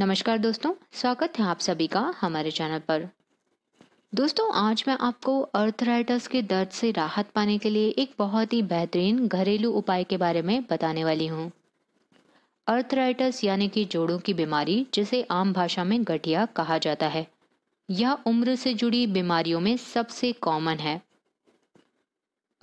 नमस्कार दोस्तों स्वागत है आप सभी का हमारे चैनल पर दोस्तों आज मैं आपको अर्थराइटस के दर्द से राहत पाने के लिए एक बहुत ही बेहतरीन घरेलू उपाय के बारे में बताने वाली हूँ अर्थराइटस यानी कि जोड़ों की बीमारी जिसे आम भाषा में गठिया कहा जाता है यह उम्र से जुड़ी बीमारियों में सबसे कॉमन है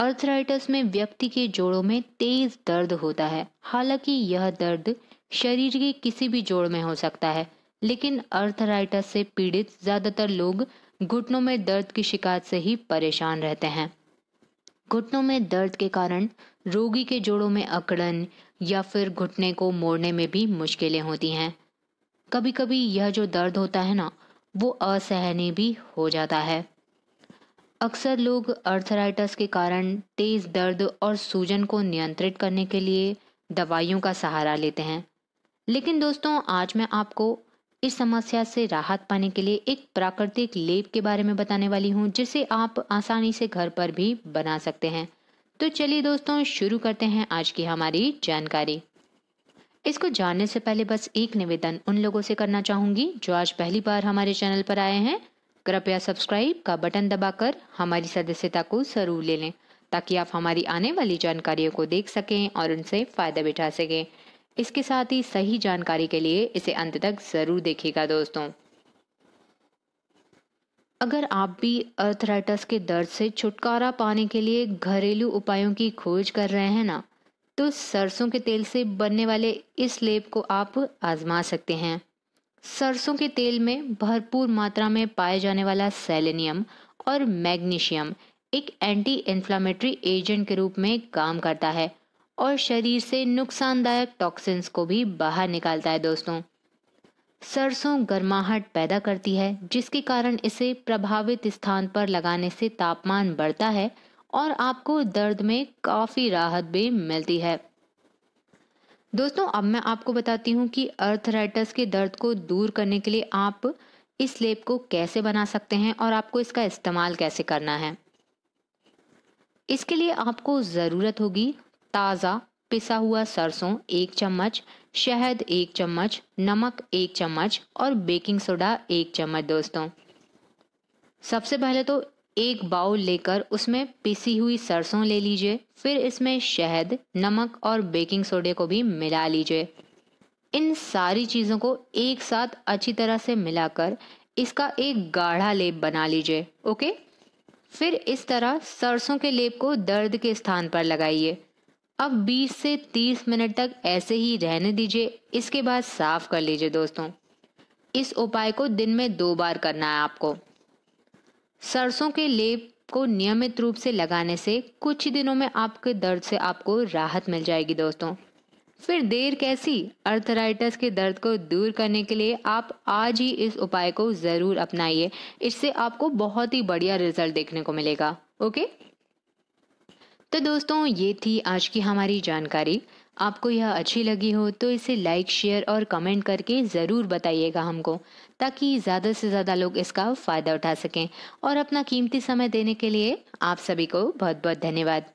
अर्थराइटस में व्यक्ति के जोड़ों में तेज दर्द होता है हालांकि यह दर्द शरीर के किसी भी जोड़ में हो सकता है लेकिन अर्थराइटस से पीड़ित ज़्यादातर लोग घुटनों में दर्द की शिकायत से ही परेशान रहते हैं घुटनों में दर्द के कारण रोगी के जोड़ों में अकड़न या फिर घुटने को मोड़ने में भी मुश्किलें होती हैं कभी कभी यह जो दर्द होता है ना वो असहनीय भी हो जाता है अक्सर लोग अर्थराइटस के कारण तेज दर्द और सूजन को नियंत्रित करने के लिए दवाइयों का सहारा लेते हैं लेकिन दोस्तों आज मैं आपको इस समस्या से राहत पाने के लिए एक प्राकृतिक लेप के बारे में बताने वाली हूँ जिसे आप आसानी से घर पर भी बना सकते हैं तो चलिए दोस्तों शुरू करते हैं आज की हमारी जानकारी इसको जानने से पहले बस एक निवेदन उन लोगों से करना चाहूंगी जो आज पहली बार हमारे चैनल पर आए हैं कृपया सब्सक्राइब का बटन दबाकर हमारी सदस्यता को जरूर ले लें ताकि आप हमारी आने वाली जानकारियों को देख सकें और उनसे फ़ायदा बिठा सकें इसके साथ ही सही जानकारी के लिए इसे अंत तक ज़रूर देखिएगा दोस्तों अगर आप भी अर्थराइटस के दर्द से छुटकारा पाने के लिए घरेलू उपायों की खोज कर रहे हैं ना तो सरसों के तेल से बनने वाले इस लेप को आप आजमा सकते हैं सरसों के तेल में भरपूर मात्रा में पाया जाने वाला सेलेनियम और मैग्नीशियम एक एंटी इन्फ्लामेटरी एजेंट के रूप में काम करता है और शरीर से नुकसानदायक टॉक्सिन्स को भी बाहर निकालता है दोस्तों सरसों गर्माहट पैदा करती है जिसके कारण इसे प्रभावित स्थान पर लगाने से तापमान बढ़ता है और आपको दर्द में काफ़ी राहत भी मिलती है दोस्तों अब मैं आपको बताती हूँ कि अर्थराइटस के दर्द को दूर करने के लिए आप इस लेप को कैसे बना सकते हैं और आपको इसका इस्तेमाल कैसे करना है इसके लिए आपको ज़रूरत होगी ताज़ा पिसा हुआ सरसों एक चम्मच शहद एक चम्मच नमक एक चम्मच और बेकिंग सोडा एक चम्मच दोस्तों सबसे पहले तो एक बाउल लेकर उसमें पिसी हुई सरसों ले लीजिए फिर इसमें शहद नमक और बेकिंग सोडे को भी मिला लीजिए इन सारी चीज़ों को एक साथ अच्छी तरह से मिलाकर इसका एक गाढ़ा लेप बना लीजिए ओके फिर इस तरह सरसों के लेप को दर्द के स्थान पर लगाइए अब 20 से 30 मिनट तक ऐसे ही रहने दीजिए इसके बाद साफ कर लीजिए दोस्तों इस उपाय को दिन में दो बार करना है आपको सरसों के लेप को नियमित रूप से लगाने से कुछ दिनों में आपके दर्द से आपको राहत मिल जाएगी दोस्तों फिर देर कैसी अर्थराइटस के दर्द को दूर करने के लिए आप आज ही इस उपाय को ज़रूर अपनाइए इससे आपको बहुत ही बढ़िया रिजल्ट देखने को मिलेगा ओके तो दोस्तों ये थी आज की हमारी जानकारी आपको यह अच्छी लगी हो तो इसे लाइक शेयर और कमेंट करके ज़रूर बताइएगा हमको ताकि ज़्यादा से ज़्यादा लोग इसका फ़ायदा उठा सकें और अपना कीमती समय देने के लिए आप सभी को बहुत बहुत धन्यवाद